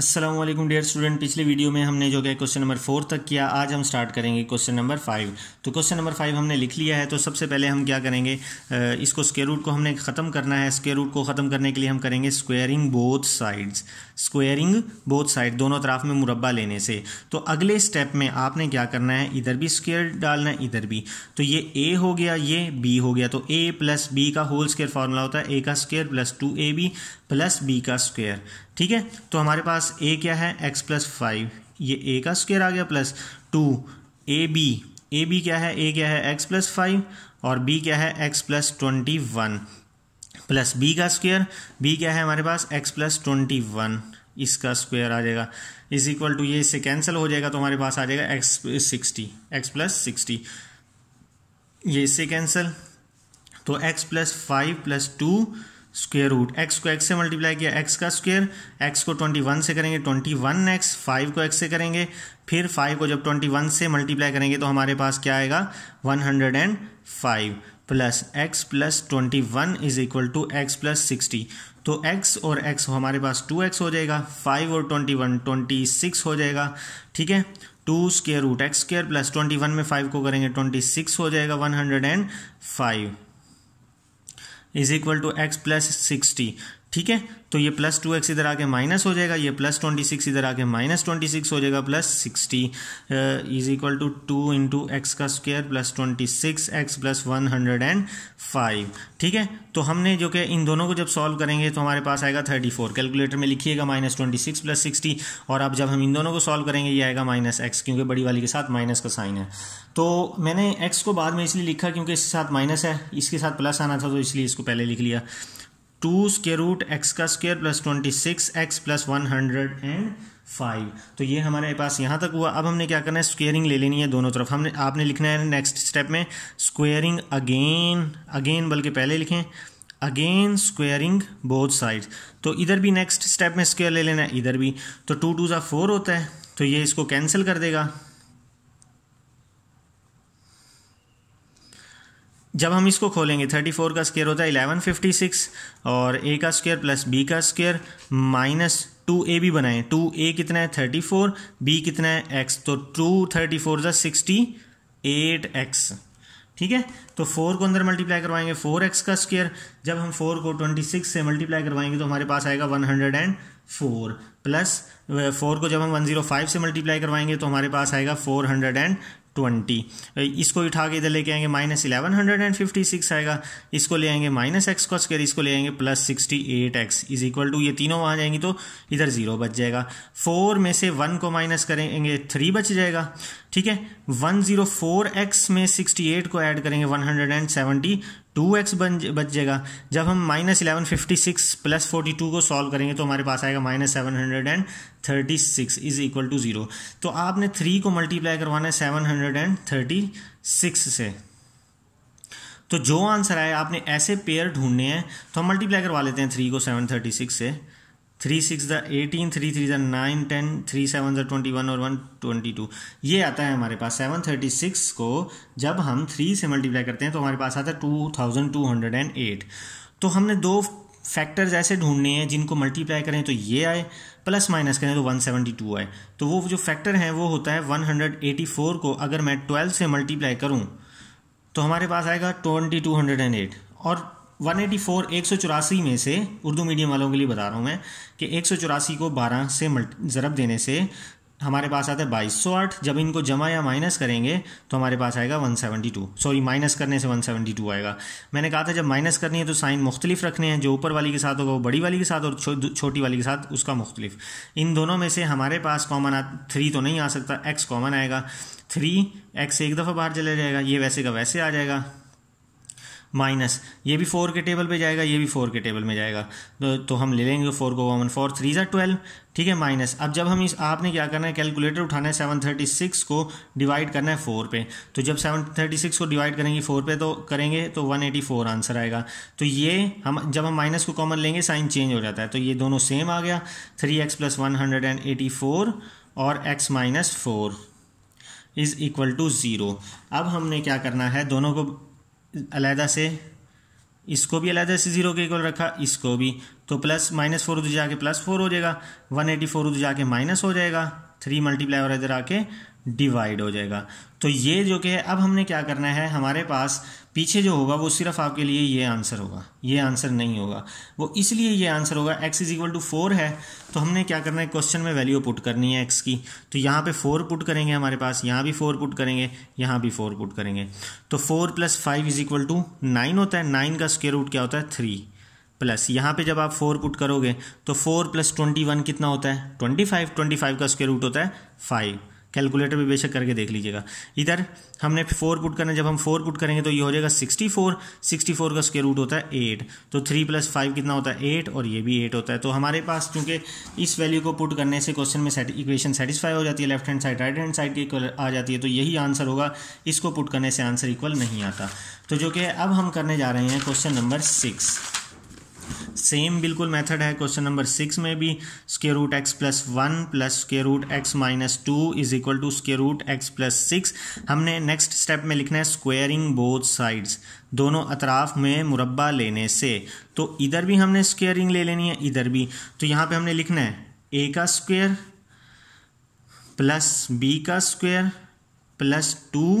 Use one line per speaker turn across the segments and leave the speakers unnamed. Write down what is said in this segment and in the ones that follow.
Aslam dear student पिछले video में हमने जो है क्वेश्चन नंबर फोर तक किया आज हम स्टार्ट करेंगे क्वेश्चन नंबर फाइव तो क्वेश्चन नंबर फाइव हमने लिख लिया है तो सबसे पहले हम क्या करेंगे इसको स्केयर रूट को हमने ख़त्म करना है स्केयर रूट को ख़त्म करने के लिए हम करेंगे squaring both sides squaring both side दोनों तरफ में मुरबा लेने से तो अगले स्टेप में आपने क्या करना है इधर भी स्क्वेयर डालना है इधर भी तो ये ए हो गया ये बी हो गया तो ए प्लस बी का होल स्केयर फार्मूला होता है ए का स्क्वेयर प्लस टू ए बी प्लस बी का स्क्वेयर ठीक है तो हमारे पास ए क्या है एक्स प्लस फाइव ये ए का स्क्वेयर आ गया plus two A B A B क्या है ए क्या है एक्स प्लस फाइव और बी क्या है X plus twenty one plus B का स्क्वेयर बी क्या है हमारे पास एक्स प्लस ट्वेंटी वन इसका स्क्वेयर आ जाएगा इज इक्वल टू ये इससे कैंसिल हो जाएगा तो हमारे पास आ जाएगा X sixty X plus sixty ये इससे कैंसिल तो X plus five plus two square root X को एक्स से मल्टीप्लाई किया एक्स का स्क्वेयर एक्स को ट्वेंटी वन से करेंगे ट्वेंटी वन एक्स फाइव को एक्स से करेंगे फिर फाइव को जब ट्वेंटी वन से मल्टीप्लाई करेंगे तो हमारे पास क्या आएगा one hundred and five plus X plus twenty one is equal to x plus sixty तो x और x हमारे पास 2x हो जाएगा 5 और 21 26 हो जाएगा ठीक है two square root X square plus twenty one में फाइव को करेंगे ट्वेंटी सिक्स हो जाएगा one hundred and five is equal to x plus 60 ठीक है तो ये प्लस टू एक्स इधर आके माइनस हो जाएगा ये प्लस ट्वेंटी सिक्स इधर आके माइनस ट्वेंटी सिक्स हो जाएगा plus sixty is equal to two into X का square plus twenty six X plus one hundred and five ठीक है तो हमने जो कि इन दोनों को जब सॉल्व करेंगे तो हमारे पास आएगा थर्टी फोर कैलकुलेटर में लिखिएगा minus twenty six plus sixty और अब जब हम इन दोनों को सॉल्व करेंगे ये आएगा माइनस एक्स क्योंकि बड़ी वाली के साथ माइनस का साइन है तो मैंने एक्स को बाद में इसलिए लिखा क्योंकि इसके साथ माइनस है इसके साथ प्लस आना था तो इसलिए इसको पहले लिख लिया टू स्केयर रूट एक्स का square plus twenty six X plus one hundred and five तो ये हमारे पास यहाँ तक हुआ अब हमने क्या करना है स्क्वेयरिंग ले लेनी है दोनों तरफ हमने आपने लिखना है नेक्स्ट स्टेप में स्क्वेयरिंग अगेन अगेन बल्कि पहले लिखें अगेन स्क्वेयरिंग बोथ साइड तो इधर भी नेक्स्ट स्टेप में स्क्वेयर ले लेना है इधर भी तो टू टू ज़ा फोर होता है तो ये इसको कैंसिल कर देगा जब हम इसको खोलेंगे 34 का स्केयर होता है 1156 और ए का स्केयर प्लस बी का स्केयर माइनस टू ए भी बनाएं टू ए कितना है 34 बी कितना है एक्स तो टू थर्टी फोर जो सिक्सटी एट एक्स ठीक है तो फोर को अंदर मल्टीप्लाई करवाएंगे फोर एक्स का स्केयर जब हम फोर को ट्वेंटी सिक्स से मल्टीप्लाई करवाएंगे तो हमारे पास आएगा one hundred and four plus four को जब हम वन जीरो फाइव से मल्टीप्लाई करवाएंगे तो हमारे पास आएगा फोर हंड्रेड एंड ट्वेंटी इसको उठा के इधर लेके आएंगे minus eleven hundred and fifty six आएगा इसको ले आएंगे माइनस एक्स का स्क्वायर इसको ले आएंगे plus sixty eight X is equal to ये तीनों वहाँ जाएंगी तो इधर ज़ीरो बच जाएगा फोर में से वन को माइनस करेंगे थ्री बच जाएगा ठीक है वन ज़ीरो फोर एक्स में सिक्सटी एट को ऐड करेंगे one hundred and seventy two x बन बच जाएगा जब हम minus eleven fifty six plus forty two को सॉल्व करेंगे तो हमारे पास आएगा minus seven hundred and thirty six is equal to zero तो आपने थ्री को मल्टीप्लाई करवाना है seven hundred and thirty six से तो जो आंसर आए आपने ऐसे पेयर ढूंढने हैं तो हम मल्टीप्लाई करवा लेते हैं थ्री को सेवन थर्टी सिक्स से थ्री सिक्स द एटीन थ्री थ्री द नाइन टेन थ्री सेवन द ट्वेंटी वन और वन ट्वेंटी टू ये आता है हमारे पास सेवन थर्टी सिक्स को जब हम थ्री से मल्टीप्लाई करते हैं तो हमारे पास आता है two thousand two hundred and eight तो हमने दो फैक्टर्स ऐसे ढूंढने हैं जिनको मल्टीप्लाई करें तो ये आए प्लस माइनस करें तो 172 आए तो वो जो फैक्टर हैं वो होता है 184 को अगर मैं 12 से मल्टीप्लाई करूं तो हमारे पास आएगा 2208 और 184 चौरासी में से उर्दू मीडियम वालों के लिए बता रहा हूँ मैं कि एक को 12 से ज़रब देने से हमारे पास आता है बाईस सौ आठ जब इनको जमा या माइनस करेंगे तो हमारे पास आएगा 172 सॉरी माइनस करने से 172 आएगा मैंने कहा था जब माइनस करनी है तो साइन मुख्तलिफ रखने हैं जो ऊपर वाली के साथ होगा वो बड़ी वाली के साथ और छो, छोटी वाली के साथ उसका मुख्तलिफ इन दोनों में से हमारे पास कॉमन आ थ्री तो नहीं आ सकता एक्स कॉमन आएगा थ्री एक्स एक दफ़ा बाहर चला जाएगा ये वैसे का वैसे आ जाएगा माइनस ये भी फोर के टेबल पे जाएगा ये भी फोर के टेबल में जाएगा तो, तो हम ले लेंगे फोर को वन फोर थ्री जै ट्वेल्व ठीक है माइनस अब जब हम इस आपने क्या करना है कैलकुलेटर उठाना है सेवन थर्टी सिक्स को डिवाइड करना है फोर पे तो जब सेवन थर्टी सिक्स को डिवाइड करेंगे फोर पे तो करेंगे तो वन एटी फोर आंसर आएगा तो ये हम जब हम माइनस को कॉमन लेंगे साइन चेंज हो जाता है तो ये दोनों सेम आ गया three x plus one hundred and eighty four और x minus four is equal to zero अब हमने क्या करना है दोनों को अलहदा से इसको भी अलहदा से ज़ीरो के इक्वल रखा इसको भी तो प्लस माइनस फोर उधर जाके प्लस फोर हो जाएगा वन एटी फोर उधर जाके माइनस हो जाएगा थ्री मल्टीप्लाई और इधर आके डिवाइड हो जाएगा तो ये जो कि है अब हमने क्या करना है हमारे पास पीछे जो होगा वो सिर्फ आपके लिए ये आंसर होगा ये आंसर नहीं होगा वो इसलिए ये आंसर होगा x is equal to four है तो हमने क्या करना है क्वेश्चन में वैल्यू पुट करनी है x की तो यहाँ पे फोर पुट करेंगे हमारे पास यहाँ भी फोर पुट करेंगे यहाँ भी फोर पुट करेंगे तो four plus five is equal to nine होता है नाइन का स्केयर रूट क्या होता है थ्री प्लस यहाँ पे जब आप फोर पुट करोगे तो फोर प्लस ट्वेंटी वन कितना होता है ट्वेंटी फाइव ट्वेंटी फाइव का स्केयर रूट होता है फाइव कैलकुलेटर में बेशक करके देख लीजिएगा इधर हमने फोर पुट करना जब हम फोर पुट करेंगे तो ये हो जाएगा सिक्सटी फोर सिक्सटी फोर का स्केयर रूट होता है एट तो थ्री प्लस फाइव कितना होता है एट और ये भी एट होता है तो हमारे पास चूंकि इस वैल्यू को पुट करने से क्वेश्चन में इक्वेशन सेटिस्फाई हो जाती है left hand side right hand side की आ जाती है तो यही आंसर होगा इसको पुट करने से आंसर इक्वल नहीं आता तो जो कि अब हम करने जा रहे हैं क्वेश्चन नंबर सिक्स सेम बिल्कुल मेथड है क्वेश्चन नंबर सिक्स में भी square root x plus one plus square root x minus two is equal to square root x plus six हमने नेक्स्ट स्टेप में लिखना है स्क्वेयरिंग बोथ साइड्स दोनों अतराफ में मुरबा लेने से तो इधर भी हमने स्क्वेयरिंग ले लेनी है इधर भी तो यहाँ पर हमने लिखना है ए का स्क्वेयर प्लस बी का square plus two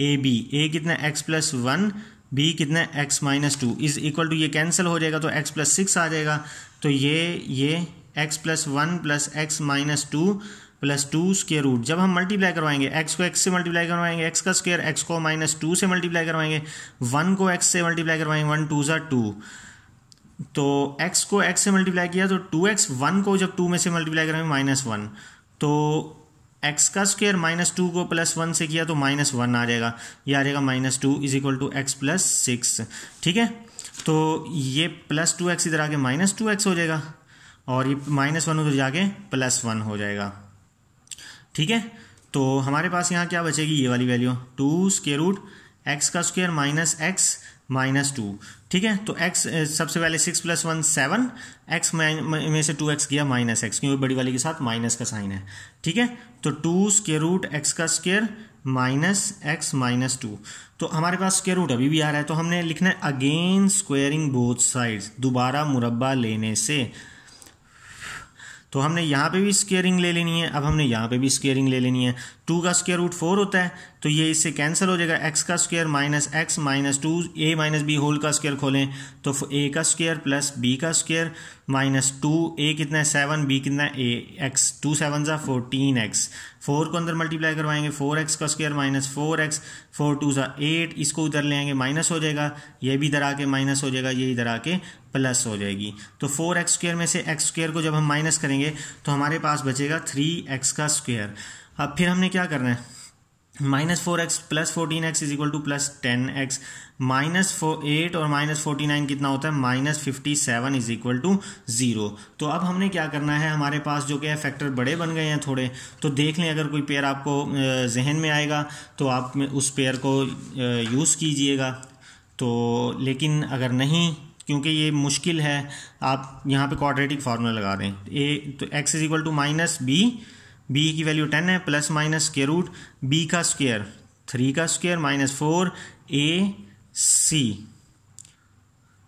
A B a कितना एक्स प्लस वन बी कितना है x minus two is equal to ये कैंसिल हो जाएगा तो एक्स प्लस सिक्स आ जाएगा तो ये ये x plus one plus x minus two plus two square root जब हम मल्टीप्लाई करवाएंगे एक्स को एक्स से मल्टीप्लाई करवाएंगे एक्स का स्केयर एक्स को माइनस टू से मल्टीप्लाई करवाएंगे वन को एक्स से मल्टीप्लाई करवाएंगे वन टू ज़ा टू तो एक्स को एक्स से मल्टीप्लाई किया तो टू एक्स वन को जब टू में से मल्टीप्लाई करवाएंगे माइनस वन तो एक्स का स्क्वेयर माइनस टू को प्लस वन से किया तो माइनस वन आ जाएगा ये आ जाएगा minus two is equal to x plus six ठीक है तो ये प्लस टू एक्स इधर आके माइनस टू एक्स हो जाएगा और ये माइनस वन उधर जाके प्लस वन हो जाएगा ठीक है तो हमारे पास यहाँ क्या बचेगी ये वाली value two square root x का square minus x minus two ठीक है तो एक्स सबसे पहले six plus one seven x में से टू एक्स किया माइनस एक्स क्योंकि बड़ी वाली के साथ माइनस का साइन है ठीक है तो टू स्केयर रूट एक्स का square minus x minus two तो हमारे पास स्केयर रूट अभी भी आ रहा है तो हमने लिखना है अगेन स्क्वेयरिंग बोथ साइड्स दोबारा मुरब्बा लेने से तो हमने यहाँ पे भी स्केयरिंग ले लेनी है अब हमने यहाँ पे भी स्केयरिंग ले लेनी है टू का स्क्वायर रूट फोर होता है तो ये इससे कैंसिल हो जाएगा एक्स का square minus x minus two a minus b whole का स्क्वायर खोलें तो ए का स्क्वायर प्लस बी का स्क्वायर माइनस टू ए कितना है सेवन बी कितना है ए एक्स टू सेवन सा फोर्टीन एक्स फोर को अंदर मल्टीप्लाई करवाएंगे फोर एक्स का square minus four x four two सा एट इसको उधर ले आएंगे माइनस हो जाएगा ये भी इधर आके माइनस हो जाएगा ये इधर आके प्लस हो जाएगी तो फोर एक्स स्क्वायर में से एक्स स्क्वायर को जब हम माइनस करेंगे तो हमारे पास बचेगा थ्री एक्स का स्क्वायर अब फिर हमने क्या करना है minus four x plus fourteen x is equal to plus ten x minus four eight और माइनस फोर्टी नाइन कितना होता है minus fifty seven is equal to zero तो अब हमने क्या करना है हमारे पास जो क्या फैक्टर बड़े बन गए हैं थोड़े तो देख लें अगर कोई पेयर आपको जहन में आएगा तो आप उस पेयर को यूज़ कीजिएगा तो लेकिन अगर नहीं क्योंकि ये मुश्किल है आप यहाँ पर क्वाड्रेटिक फार्मूला लगा दें ए तो x is equal to minus b b की वैल्यू टेन है प्लस माइनस के रूट बी का स्क्वेयर थ्री का square minus four a c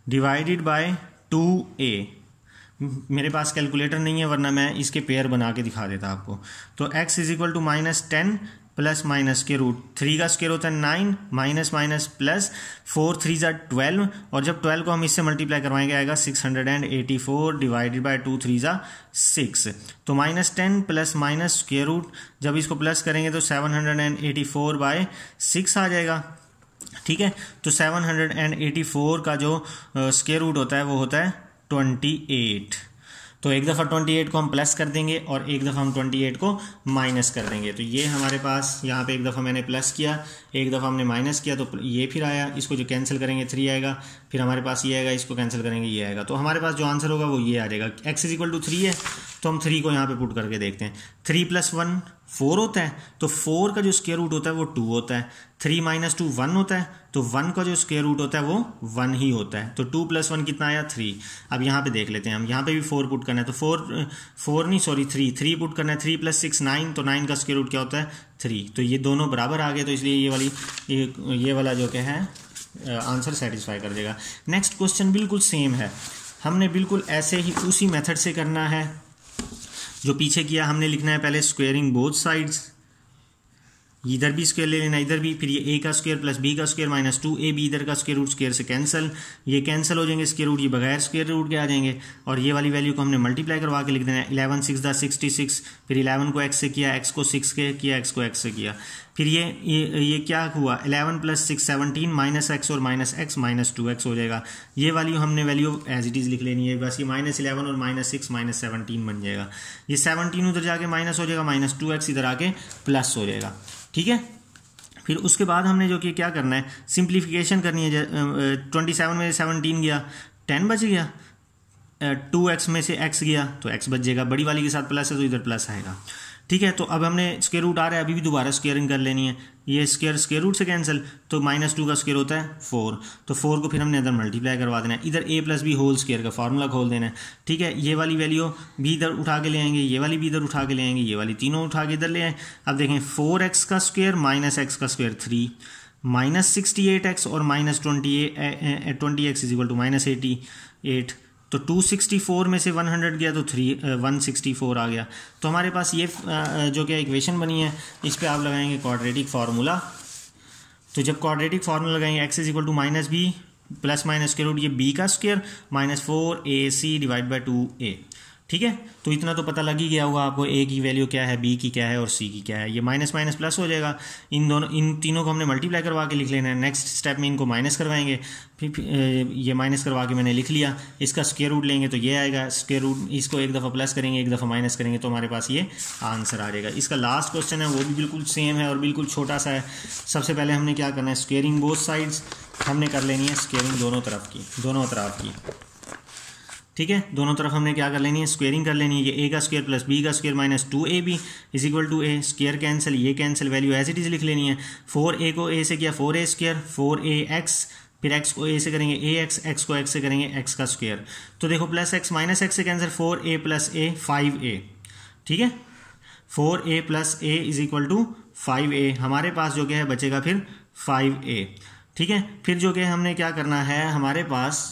divided by two a मेरे पास कैलकुलेटर नहीं है वरना मैं इसके पेयर बना के दिखा देता आपको तो x is equal to minus ten plus minus के रूट थ्री का स्केयर होता है nine minus minus plus four three ज़ा ट्वेल्व और जब ट्वेल्व को हम इससे मल्टीप्लाई करवाएंगे आएगा six hundred and eighty four divided by two three ज़ा सिक्स तो minus ten plus minus square root जब इसको प्लस करेंगे तो seven hundred and eighty four by six आ जाएगा ठीक है तो seven hundred and eighty four का जो स्केयर रूट होता है वो होता है ट्वेंटी एट तो एक दफ़ा ट्वेंटी एट को हम प्लस कर देंगे और एक दफ़ा हम ट्वेंटी एट को माइनस कर देंगे तो ये हमारे पास यहाँ पे एक दफ़ा मैंने प्लस किया एक दफ़ा हमने माइनस किया तो ये फिर आया इसको जो कैंसिल करेंगे थ्री आएगा फिर हमारे पास ये आएगा इसको कैंसिल करेंगे ये आएगा तो हमारे पास जो आंसर होगा वो ये आ जाएगा x is equal to three है तो हम थ्री को यहाँ पर पुट करके देखते हैं थ्री प्लस वन फोर होता है तो फोर का जो स्केयर रूट होता है वो टू होता है थ्री माइनस टू वन होता है तो वन का जो स्केयर रूट होता है वो वन ही होता है तो टू प्लस वन कितना आया थ्री अब यहाँ पे देख लेते हैं हम यहाँ पे भी फोर पुट करना है तो फोर फोर नहीं सॉरी थ्री थ्री पुट करना है थ्री प्लस सिक्स नाइन तो नाइन का स्केयर रूट क्या होता है थ्री तो ये दोनों बराबर आ गए तो इसलिए ये वाली ये, ये वाला जो क्या है आंसर सेटिस्फाई कर देगा नेक्स्ट क्वेश्चन बिल्कुल सेम है हमने बिल्कुल ऐसे ही उसी मेथड से करना है जो पीछे किया हमने लिखना है पहले स्क्वेयरिंग बोथ साइड्स इधर भी स्क्वेयर ले लेना इधर भी फिर ये ए का स्क्वेयर प्लस बी का स्क्वेयर माइनस टू ए बी इधर का स्क्वेयर रूट स्क्वेयर से कैंसिल ये कैंसिल हो जाएंगे स्क्वेयर रूट ये बगैर स्क्वेयर रूट के आ जाएंगे और ये वाली वैल्यू को हमने मल्टीप्लाई करवा के लिख देना है इलेवन सिक्स दा सिक्सटी सिक्स फिर इलेवन को एक्स से किया एक्स को सिक्स के किया एक्स को एक्स से किया फिर ये ये, ये क्या हुआ eleven plus six seventeen minus x और minus x minus two x हो जाएगा ये वाली हमने वैल्यू एज इट इज़ लिख लेनी है बस ये माइनस इलेवन और माइनस सिक्स माइनस सेवनटीन बन जाएगा ये सेवनटीन उधर जाके माइनस हो जाएगा माइनस टू एक्स इधर आके प्लस हो जाएगा ठीक है फिर उसके बाद हमने जो कि क्या करना है सिंप्लीफिकेशन करनी है ट्वेंटी सेवन में सेवनटीन गया टेन बच गया टू एक्स में से एक्स गया तो एक्स बच जाएगा बड़ी वाली के साथ प्लस है तो इधर प्लस आएगा ठीक है तो अब हमने स्केयर रूट आ रहा है अभी भी दोबारा स्केयरिंग कर लेनी है ये स्केयर स्केयर रूट से कैंसिल तो माइनस टू का स्केयर होता है फोर तो फोर को फिर हमने इधर मल्टीप्लाई करवा देना है इधर a plus b whole square का फार्मूला खोल देना है ठीक है ये वाली वैल्यू भी इधर उठा के ले आएंगे ये वाली भी इधर उठा के ले आएंगे ये वाली तीनों उठा के इधर ले आए अब देखें फोर एक्स का स्क्वेयर माइनस एक्स का square three minus sixty eight x और minus twenty twenty x is equal to minus eighty eight तो 264 में से 100 गया तो थ्री वन सिक्सटी फोर आ गया तो हमारे पास ये जो क्या इक्वेशन बनी है इस पर आप लगाएंगे क्वाड्रेटिक फार्मूला तो जब क्वाड्रेटिक फार्मूला लगाएंगे x is equal to minus b plus minus के रूट ये बी का square minus four a c divide by two a ठीक है तो इतना तो पता लग ही गया होगा आपको ए की वैल्यू क्या है बी की क्या है और सी की क्या है ये माइनस माइनस प्लस हो जाएगा इन दोनों इन तीनों को हमने मल्टीप्लाई करवा के लिख लेना है नेक्स्ट स्टेप में इनको माइनस करवाएंगे फिर ये माइनस करवा के मैंने लिख लिया इसका स्केयर रूट लेंगे तो ये आएगा स्केयर रूट इसको एक दफ़ा प्लस करेंगे एक दफ़ा माइनस करेंगे तो हमारे पास ये आंसर आ जाएगा इसका लास्ट क्वेश्चन है वो भी बिल्कुल सेम है और बिल्कुल छोटा सा है सबसे पहले हमने क्या करना है स्केयरिंग बोथ साइड्स हमने कर लेनी है स्केयरिंग दोनों तरफ की दोनों तरफ की ठीक है दोनों तरफ हमने क्या कर लेनी है स्क्वेयरिंग कर लेनी है ये ए का स्क्वेयर प्लस बी का square minus two A b is equal to a square cancel ये cancel value as it is लिख लेनी है फोर ए को ए से किया four a square four a x फिर एक्स को ए से करेंगे ए एक्स एक्स को एक्स से करेंगे एक्स का स्क्वेयर तो देखो प्लस एक्स माइनस एक्स से cancel four a plus a five ए ठीक है four a plus a is equal to five a हमारे पास जो क्या है बचेगा फिर फाइव ए ठीक है फिर जो क्या हमने क्या करना है हमारे पास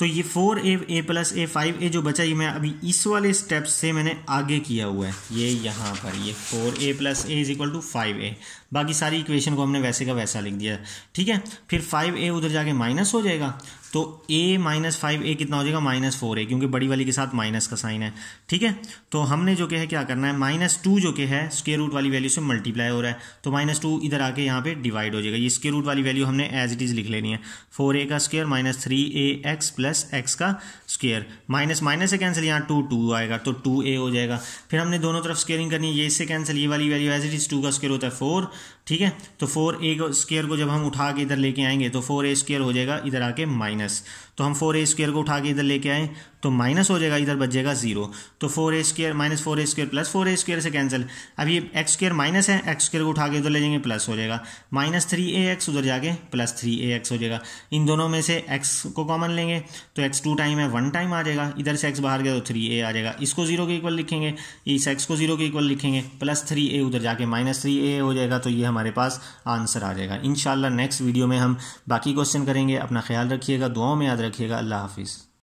तो ये four a a plus a five a जो बचा ये मैं अभी इस वाले स्टेप से मैंने आगे किया हुआ है ये यहाँ पर ये four a plus a is equal to five a बाकी सारी इक्वेशन को हमने वैसे का वैसा लिख दिया ठीक है फिर फाइव ए उधर जाके माइनस हो जाएगा तो ए माइनस फाइव ए कितना हो जाएगा माइनस फोर ए क्योंकि बड़ी वाली के साथ माइनस का साइन है ठीक है तो हमने जो के है क्या करना है माइनस टू जो के है स्केयर रूट वाली वैल्यू से मल्टीप्लाई हो रहा है तो माइनस टू इधर आके यहाँ पे डिवाइड हो जाएगा ये स्केयर रूट वाली वैल्यू हमने एज इट इज़ लिख लेनी है फोर ए का square minus three a x plus x का स्केयर माइनस माइनस से कैंसिल यहाँ टू टू आएगा तो टू ए हो जाएगा फिर हमने दोनों तरफ स्केयरिंग करनी है ये इससे कैंसिल ये वाली value as it is two का स्केयर होता है फोर ठीक है तो फोर ए स्केयर को जब हम उठा के इधर लेके आएंगे तो फोर ए स्केयर हो जाएगा इधर आके माइनस तो हम फोर ए स्क्वेयर को उठा के इधर लेके आए तो माइनस हो जाएगा इधर बच जाएगा जीरो तो four a square minus four a square plus four a square से कैंसिल अब ये एक्स स्क्र माइनस है एक्स स्क्र को उठा के उधर ले जाएंगे प्लस हो जाएगा माइनस थ्री ए एक्स उधर जाके प्लस थ्री ए एक्स हो जाएगा इन दोनों में से एक्स को कॉमन लेंगे तो एक्स टू टाइम है वन टाइम आ जाएगा इधर से एक्स बाहर गया तो थ्री ए आ जाएगा इसको जीरो के इक्वल लिखेंगे इस एक्स को जीरो के इक्वल लिखेंगे प्लस थ्री ए उधर जाके माइनस थ्री ए हो जाएगा तो ये हमारे पास आंसर आ जाएगा इन नेक्स्ट वीडियो में हम बाकी क्वेश्चन करेंगे अपना ख्याल रखिएगा दुआओं में याद रखें रखिएगा अल्लाह हाफिज़